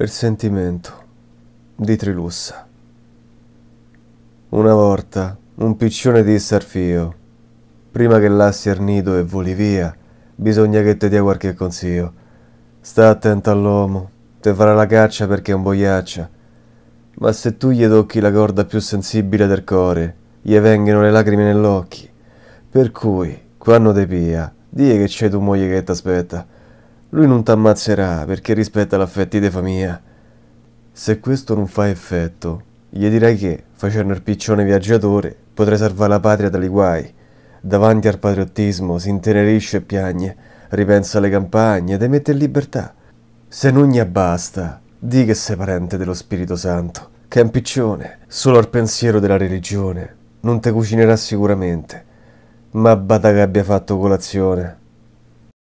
Il sentimento di Trilussa. Una volta un piccione disse al fio: Prima che lassi il nido e voli via, bisogna che ti dia qualche consiglio. Sta attento all'uomo, te farà la caccia perché è un boiaccia. Ma se tu gli tocchi la corda più sensibile del cuore, gli vengono le lacrime negli occhi. Per cui, quando te pia, di che c'è tu moglie che t'aspetta. Lui non t'ammazzerà perché rispetta l'affetti de famiglia. Se questo non fa effetto, gli direi che, facendo il piccione viaggiatore, potrai salvare la patria dagli guai. Davanti al patriottismo si intenerisce e piagne, ripensa alle campagne ed emette in libertà. Se non gli abbasta, di che sei parente dello Spirito Santo, che è un piccione, solo al pensiero della religione, non te cucinerà sicuramente. Ma bada che abbia fatto colazione.